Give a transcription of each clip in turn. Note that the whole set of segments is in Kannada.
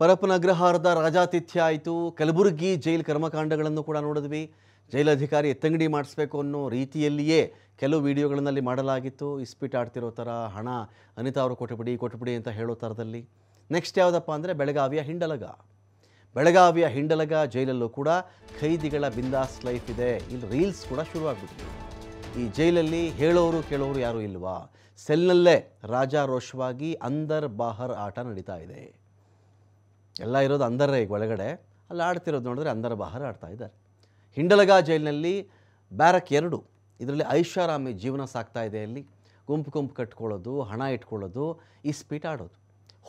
ಪರಪ್ಪನ ಅಗ್ರಹಾರದ ರಾಜಾತಿಥ್ಯ ಆಯಿತು ಕಲಬುರಗಿ ಜೈಲ್ ಕರ್ಮಕಾಂಡಗಳನ್ನು ಕೂಡ ನೋಡಿದ್ವಿ ಜೈಲಧಿಕಾರಿ ಎತ್ತಂಗಡಿ ಮಾಡಿಸ್ಬೇಕು ಅನ್ನೋ ರೀತಿಯಲ್ಲಿಯೇ ಕೆಲವು ವಿಡಿಯೋಗಳನ್ನಲ್ಲಿ ಮಾಡಲಾಗಿತ್ತು ಆಡ್ತಿರೋ ಥರ ಹಣ ಅನಿತಾ ಅವರು ಕೊಟ್ಟುಬಿಡಿ ಕೊಟ್ಟುಬಿಡಿ ಅಂತ ಹೇಳೋ ಥರದಲ್ಲಿ ನೆಕ್ಸ್ಟ್ ಯಾವುದಪ್ಪ ಅಂದರೆ ಬೆಳಗಾವಿಯ ಹಿಂಡಲಗ ಬೆಳಗಾವಿಯ ಹಿಂಡಲಗ ಜೈಲಲ್ಲೂ ಕೂಡ ಖೈದಿಗಳ ಬಿಂದಾಸ್ ಲೈಫ್ ಇದೆ ಇಲ್ಲಿ ರೀಲ್ಸ್ ಕೂಡ ಶುರುವಾಗ್ಬಿಟ್ಟಿದೆ ಈ ಜೈಲಲ್ಲಿ ಹೇಳೋರು ಕೇಳೋರು ಯಾರೂ ಇಲ್ವಾ ಸೆಲ್ನಲ್ಲೇ ರಾಜಾರೋಷವಾಗಿ ಅಂದರ್ ಬಾಹರ್ ಆಟ ನಡೀತಾ ಇದೆ ಎಲ್ಲ ಇರೋದು ಅಂದರೇ ಈಗ ಒಳಗಡೆ ಅಲ್ಲಿ ಆಡ್ತಿರೋದು ನೋಡಿದ್ರೆ ಅಂದರ ಬಹಾರ ಆಡ್ತಾ ಇದ್ದಾರೆ ಹಿಂಡಲಗ ಜೈಲಿನಲ್ಲಿ ಬ್ಯಾರಕ್ ಎರಡು ಇದರಲ್ಲಿ ಐಷಾರಾಮಿ ಜೀವನ ಸಾಕ್ತಾ ಇದೆ ಅಲ್ಲಿ ಗುಂಪು ಗುಂಪು ಕಟ್ಕೊಳ್ಳೋದು ಹಣ ಇಟ್ಕೊಳ್ಳೋದು ಇಸ್ಪೀಟ್ ಆಡೋದು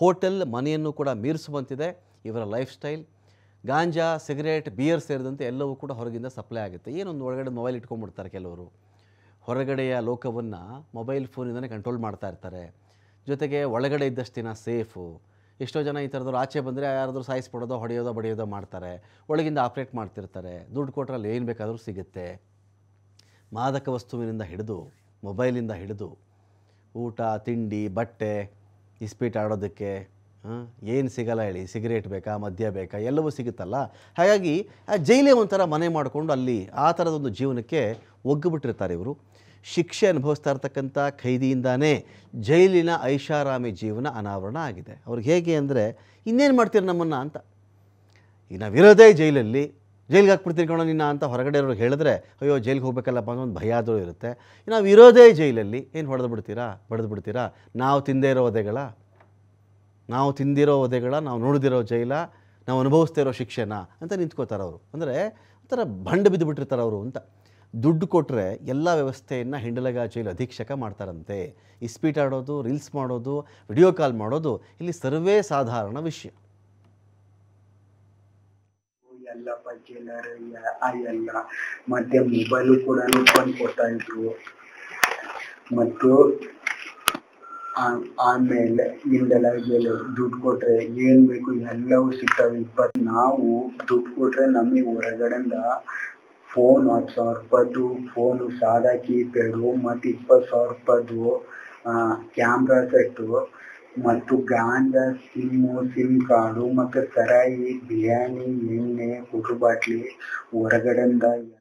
ಹೋಟೆಲ್ ಮನೆಯನ್ನು ಕೂಡ ಮೀರಿಸುವಂತಿದೆ ಇವರ ಲೈಫ್ ಸ್ಟೈಲ್ ಗಾಂಜಾ ಸಿಗರೇಟ್ ಬಿಯರ್ ಸೇರಿದಂತೆ ಎಲ್ಲವೂ ಕೂಡ ಹೊರಗಿಂದ ಸಪ್ಲೈ ಆಗುತ್ತೆ ಏನೊಂದು ಒಳಗಡೆ ಮೊಬೈಲ್ ಇಟ್ಕೊಂಡ್ಬಿಡ್ತಾರೆ ಕೆಲವರು ಹೊರಗಡೆಯ ಲೋಕವನ್ನು ಮೊಬೈಲ್ ಫೋನಿಂದಲೇ ಕಂಟ್ರೋಲ್ ಮಾಡ್ತಾ ಇರ್ತಾರೆ ಜೊತೆಗೆ ಒಳಗಡೆ ಇದ್ದಷ್ಟು ದಿನ ಸೇಫು ಎಷ್ಟೋ ಜನ ಈ ಥರದವ್ರು ಆಚೆ ಬಂದರೆ ಯಾರಾದರೂ ಪಡೋದೋ ಹೊಡೆಯೋದೋ ಬಡಿಯೋದೋ ಮಾಡ್ತಾರೆ ಒಳಗಿಂದ ಆಪ್ರೇಟ್ ಮಾಡ್ತಿರ್ತಾರೆ ದುಡ್ಡು ಅಲ್ಲಿ ಏನು ಬೇಕಾದರೂ ಸಿಗುತ್ತೆ ಮಾದಕ ವಸ್ತುವಿನಿಂದ ಹಿಡಿದು ಮೊಬೈಲಿಂದ ಹಿಡಿದು ಊಟ ತಿಂಡಿ ಬಟ್ಟೆ ಇಸ್ಪೀಟ್ ಆಡೋದಕ್ಕೆ ಏನು ಸಿಗಲ್ಲ ಹೇಳಿ ಸಿಗರೇಟ್ ಬೇಕಾ ಮದ್ಯ ಬೇಕಾ ಎಲ್ಲವೂ ಸಿಗುತ್ತಲ್ಲ ಹಾಗಾಗಿ ಆ ಜೈಲೇ ಒಂಥರ ಮನೆ ಮಾಡಿಕೊಂಡು ಅಲ್ಲಿ ಆ ಥರದೊಂದು ಜೀವನಕ್ಕೆ ಒಗ್ಗಿಬಿಟ್ಟಿರ್ತಾರೆ ಇವರು ಶಿಕ್ಷೆ ಅನುಭವಿಸ್ತಾ ಇರ್ತಕ್ಕಂಥ ಖೈದಿಯಿಂದಾನೇ ಜೈಲಿನ ಐಷಾರಾಮಿ ಜೀವನ ಅನಾವರಣ ಆಗಿದೆ ಅವ್ರಿಗೆ ಹೇಗೆ ಅಂದರೆ ಇನ್ನೇನು ಮಾಡ್ತೀರಿ ನಮ್ಮನ್ನು ಅಂತ ಇನ್ನು ನಾವಿರೋದೇ ಜೈಲಲ್ಲಿ ಜೈಲಿಗೆ ಹಾಕ್ಬಿಡ್ತೀರಿ ಕಣೋ ನಿನ್ನ ಅಂತ ಹೊರಗಡೆ ಇರೋರು ಹೇಳಿದ್ರೆ ಅಯ್ಯೋ ಜೈಲಿಗೆ ಹೋಗಬೇಕಲ್ಲಪ್ಪ ಅನ್ನೋ ಒಂದು ಭಯ ಆದರೂ ಇರುತ್ತೆ ನಾವು ವಿರೋಧೇ ಜೈಲಲ್ಲಿ ಏನು ಹೊಡೆದು ಬಿಡ್ತೀರಾ ಬಡಿದು ಬಿಡ್ತೀರಾ ನಾವು ತಿಂದೇ ಇರೋ ಒದೆಗಳ ನಾವು ತಿಂದಿರೋ ಒದೆಗಳ ನಾವು ನೋಡಿದಿರೋ ಜೈಲ ನಾವು ಇರೋ ಶಿಕ್ಷೆನ ಅಂತ ನಿಂತ್ಕೋತಾರೆ ಅವರು ಅಂದರೆ ಒಂಥರ ಬಂಡ ಬಿದ್ದು ಅವರು ಅಂತ ದುಡ್ಡು ಕೊಟ್ಟರೆ ಎಲ್ಲ ವ್ಯವಸ್ಥೆಯನ್ನು ಹಿಂಡಲಗಾಚೆಯಲ್ಲಿ ಅಧೀಕ್ಷಕ ಮಾಡ್ತಾರಂತೆ ಇಸ್ಪೀಟ್ ಆಡೋದು ರೀಲ್ಸ್ ಮಾಡೋದು ವಿಡಿಯೋ ಕಾಲ್ ಮಾಡೋದು ಇಲ್ಲಿ ಸರ್ವೇ ಸಾಧಾರಣ ವಿಷಯ ಎಲ್ಲಪ್ಪ ಎಲ್ಲ ಮತ್ತೆ ಮೊಬೈಲ್ ಕೂಡ ಕೊಡ್ತಾ ಇದ್ರು ಮತ್ತು ಆಮೇಲೆ ದುಡ್ಡು ಕೊಟ್ರೆ ಏನ್ ಬೇಕು ಎಲ್ಲವೂ ಸಿಗ್ತಾವೆ ಇಪ್ಪತ್ತು ನಾವು ದುಡ್ಡು ಕೊಟ್ರೆ ನಮಗೆ ಹೊರಗಡೆಯಿಂದ ಫೋನ್ ಹತ್ತು ಸಾವಿರ ರೂಪಾಯ್ದು ಫೋನ್ ಸಾದಾ ಕೀಪ್ಯಾಡು ಮತ್ತು ಇಪ್ಪತ್ತು ಸಾವಿರ ರೂಪಾಯ್ದು ಕ್ಯಾಮ್ರಾ ಸೆಟ್ ಮತ್ತು ಗಾಂಜಾ ಸಿಮ್ಮು ಸಿಮ್ ಕಾರ್ಡು ಮತ್ತು ಕರಾಯಿ ಬಿರಿಯಾನಿ ಎಣ್ಣೆ ಕುಡ್ಡು ಬಾಟ್ಲಿ ಹೊರಗಡೆಯಿಂದ